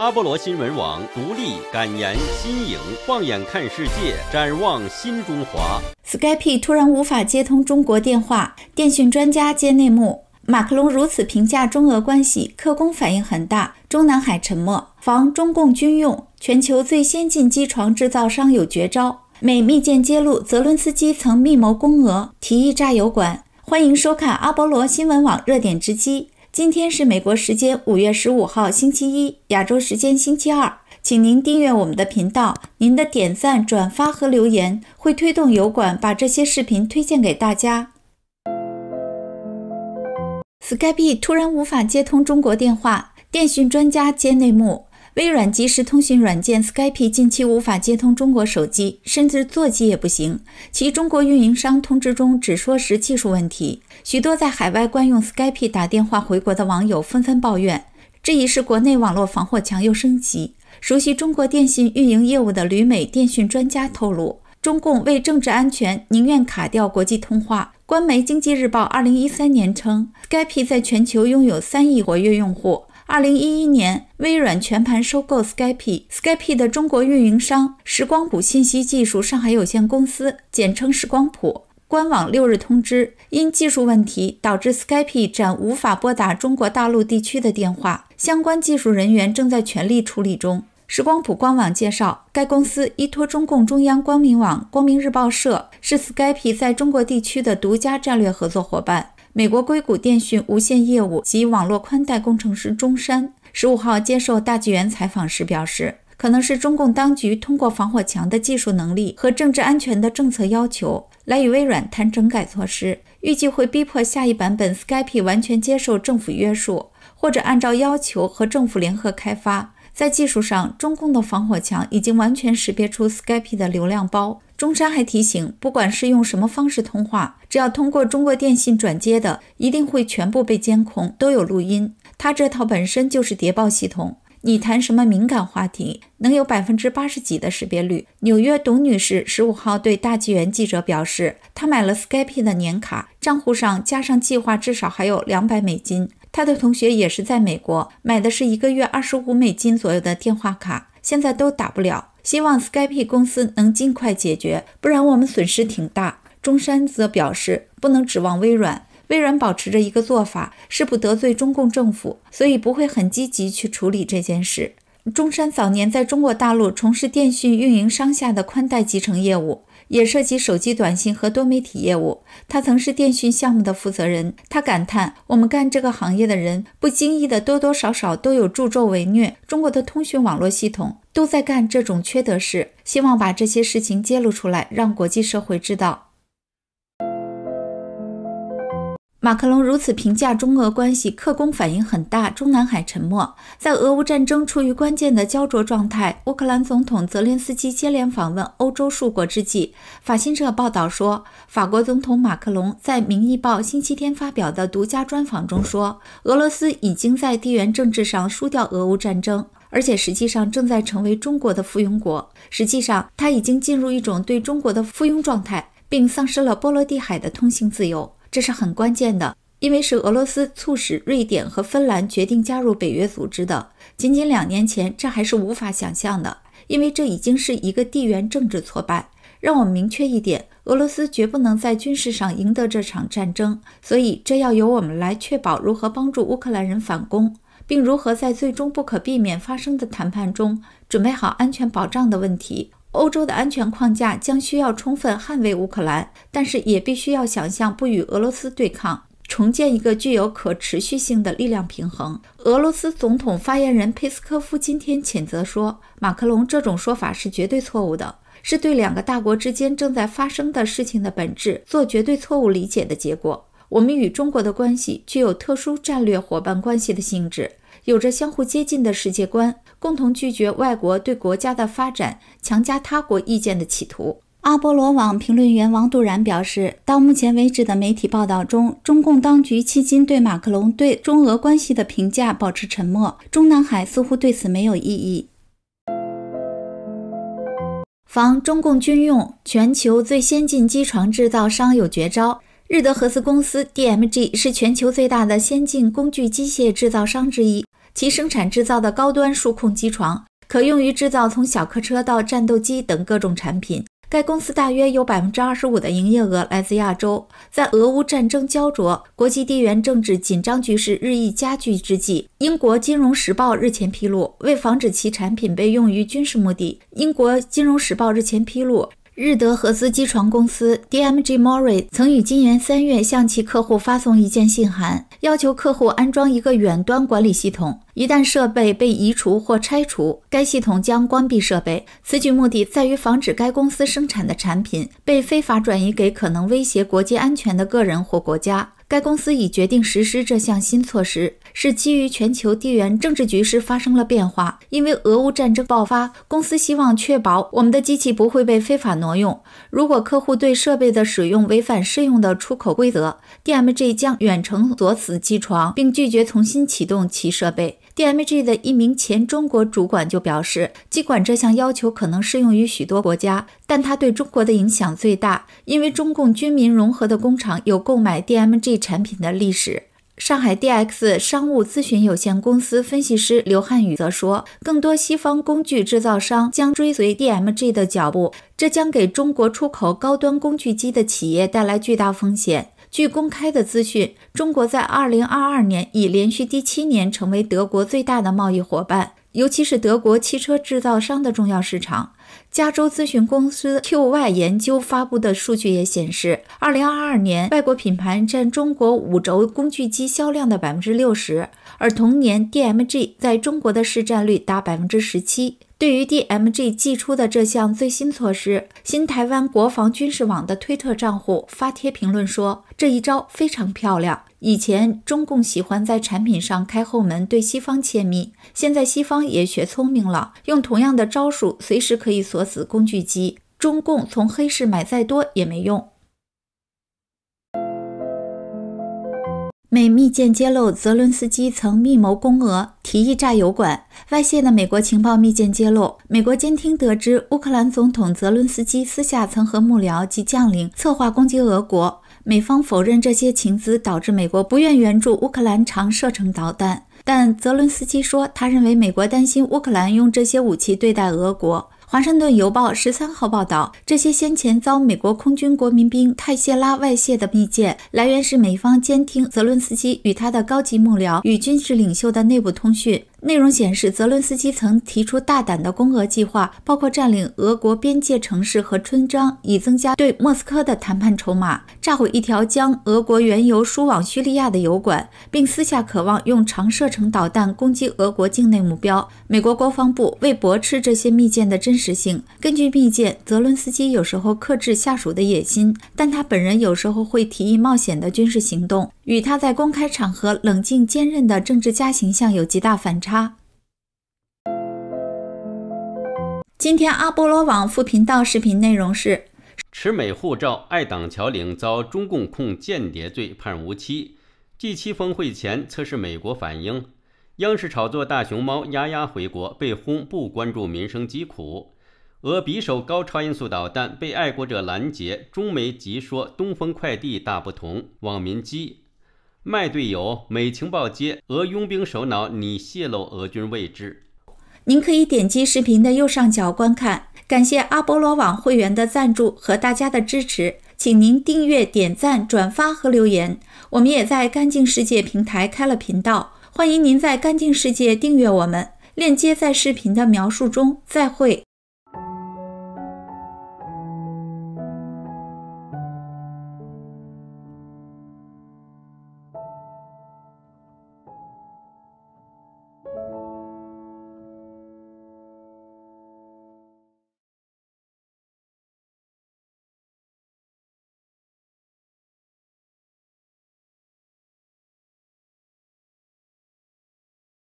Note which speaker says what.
Speaker 1: 阿波罗新闻网独立敢言新颖，放眼看世界，展望新中华。Skype 突然无法接通中国电话，电讯专家揭内幕。马克龙如此评价中俄关系，克工反应很大，中南海沉默。防中共军用，全球最先进机床制造商有绝招。美密件揭露，泽伦斯基曾密谋攻俄，提议炸油管。欢迎收看阿波罗新闻网热点直击。今天是美国时间五月十五号星期一，亚洲时间星期二。请您订阅我们的频道，您的点赞、转发和留言会推动油管把这些视频推荐给大家。Skype 突然无法接通中国电话，电讯专家揭内幕。微软即时通讯软件 Skype 近期无法接通中国手机，甚至座机也不行。其中国运营商通知中只说是技术问题。许多在海外惯用 Skype 打电话回国的网友纷纷抱怨，这一是国内网络防火墙又升级。熟悉中国电信运营业务的旅美电讯专家透露，中共为政治安全宁愿卡掉国际通话。官媒《经济日报》二零一三年称，Skype 在全球拥有三亿活跃用户。二零一一年，微软全盘收购 Skype。Skype 的中国运营商时光谱信息技术上海有限公司（简称时光谱）官网六日通知，因技术问题导致 Skype 暂无法拨打中国大陆地区的电话，相关技术人员正在全力处理中。时光谱官网介绍，该公司依托中共中央光明网、光明日报社，是 Skype 在中国地区的独家战略合作伙伴。美国硅谷电讯无线业务及网络宽带工程师中山十五号接受大纪元采访时表示，可能是中共当局通过防火墙的技术能力和政治安全的政策要求来与微软谈整改措施，预计会逼迫下一版本 Skype 完全接受政府约束，或者按照要求和政府联合开发。在技术上，中共的防火墙已经完全识别出 Skype 的流量包。中山还提醒，不管是用什么方式通话，只要通过中国电信转接的，一定会全部被监控，都有录音。他这套本身就是谍报系统。你谈什么敏感话题，能有百分之八十几的识别率？纽约董女士十五号对大纪元记者表示，她买了 Skype 的年卡，账户上加上计划至少还有两百美金。她的同学也是在美国，买的是一个月二十五美金左右的电话卡，现在都打不了。希望 Skype 公司能尽快解决，不然我们损失挺大。中山则表示，不能指望微软。微软保持着一个做法，是不得罪中共政府，所以不会很积极去处理这件事。中山早年在中国大陆从事电讯运营商下的宽带集成业务。也涉及手机短信和多媒体业务。他曾是电讯项目的负责人，他感叹：“我们干这个行业的人，不经意的多多少少都有助纣为虐。中国的通讯网络系统都在干这种缺德事，希望把这些事情揭露出来，让国际社会知道。”马克龙如此评价中俄关系，克宫反应很大，中南海沉默。在俄乌战争处于关键的焦灼状态，乌克兰总统泽连斯基接连访问欧洲数国之际，法新社报道说，法国总统马克龙在《明日报》星期天发表的独家专访中说，俄罗斯已经在地缘政治上输掉俄乌战争，而且实际上正在成为中国的附庸国。实际上，他已经进入一种对中国的附庸状态，并丧失了波罗的海的通行自由。这是很关键的，因为是俄罗斯促使瑞典和芬兰决定加入北约组织的。仅仅两年前，这还是无法想象的，因为这已经是一个地缘政治挫败。让我们明确一点，俄罗斯绝不能在军事上赢得这场战争，所以这要由我们来确保如何帮助乌克兰人反攻，并如何在最终不可避免发生的谈判中准备好安全保障的问题。欧洲的安全框架将需要充分捍卫乌克兰，但是也必须要想象不与俄罗斯对抗，重建一个具有可持续性的力量平衡。俄罗斯总统发言人佩斯科夫今天谴责说：“马克龙这种说法是绝对错误的，是对两个大国之间正在发生的事情的本质做绝对错误理解的结果。我们与中国的关系具有特殊战略伙伴关系的性质。”有着相互接近的世界观，共同拒绝外国对国家的发展强加他国意见的企图。阿波罗网评论员王杜然表示，到目前为止的媒体报道中，中共当局迄今对马克龙对中俄关系的评价保持沉默，中南海似乎对此没有异议。防中共军用，全球最先进机床制造商有绝招。日德合资公司 DMG 是全球最大的先进工具机械制造商之一，其生产制造的高端数控机床可用于制造从小客车到战斗机等各种产品。该公司大约有百分之二十五的营业额来自亚洲。在俄乌战争焦灼、国际地缘政治紧张局势日益加剧之际，英国《金融时报》日前披露，为防止其产品被用于军事目的，英国《金融时报》日前披露。日德合资机床公司 DMG Mori 曾于今年三月向其客户发送一件信函，要求客户安装一个远端管理系统。一旦设备被移除或拆除，该系统将关闭设备。此举目的在于防止该公司生产的产品被非法转移给可能威胁国际安全的个人或国家。该公司已决定实施这项新措施，是基于全球地缘政治局势发生了变化。因为俄乌战争爆发，公司希望确保我们的机器不会被非法挪用。如果客户对设备的使用违反适用的出口规则，DMG 将远程锁死机床，并拒绝重新启动其设备。DMG 的一名前中国主管就表示，尽管这项要求可能适用于许多国家，但它对中国的影响最大，因为中共军民融合的工厂有购买 DMG 产品的历史。上海 DX 商务咨询有限公司分析师刘汉宇则说，更多西方工具制造商将追随 DMG 的脚步，这将给中国出口高端工具机的企业带来巨大风险。据公开的资讯，中国在二零二二年已连续第七年成为德国最大的贸易伙伴，尤其是德国汽车制造商的重要市场。加州咨询公司 QY 研究发布的数据也显示，二零二二年外国品牌占中国五轴工具机销量的百分之六十，而同年 DMG 在中国的市占率达百分之十七。对于 DMG 寄出的这项最新措施，新台湾国防军事网的推特账户发帖评论说：“这一招非常漂亮。以前中共喜欢在产品上开后门对西方窃密，现在西方也学聪明了，用同样的招数，随时可以锁死工具机。中共从黑市买再多也没用。”美密件揭露，泽伦斯基曾密谋攻俄，提议炸油管。外泄的美国情报密件揭露，美国监听得知，乌克兰总统泽伦斯基私下曾和幕僚及将领策划攻击俄国。美方否认这些情资，导致美国不愿援助乌克兰常射程导弹。但泽伦斯基说，他认为美国担心乌克兰用这些武器对待俄国。《华盛顿邮报》十三号报道，这些先前遭美国空军国民兵泰谢拉外泄的密件，来源是美方监听泽伦斯基与他的高级幕僚与军事领袖的内部通讯。内容显示，泽伦斯基曾提出大胆的攻俄计划，包括占领俄国边界城市和村庄，以增加对莫斯科的谈判筹码；炸毁一条将俄国原油输往叙利亚的油管，并私下渴望用长射程导弹攻击俄国境内目标。美国国防部为驳斥这些密件的真实性，根据密件，泽伦斯基有时候克制下属的野心，但他本人有时候会提议冒险的军事行动，与他在公开场合冷静坚韧的政治家形象有极大反差。他今天阿波罗网副频道视频内容是：持美护照爱党侨领遭中共控间谍罪判无期；G7 峰会前测试美国反应；央视炒作大熊猫丫丫回国被轰不关注民生疾苦；俄匕首高超音速导弹被爱国者拦截；中媒急说东风快递大不同，网民激。卖队友，美情报接俄佣兵首脑，你泄露俄军位置。您可以点击视频的右上角观看。感谢阿波罗网会员的赞助和大家的支持，请您订阅、点赞、转发和留言。我们也在干净世界平台开了频道，欢迎您在干净世界订阅我们，链接在视频的描述中。再会。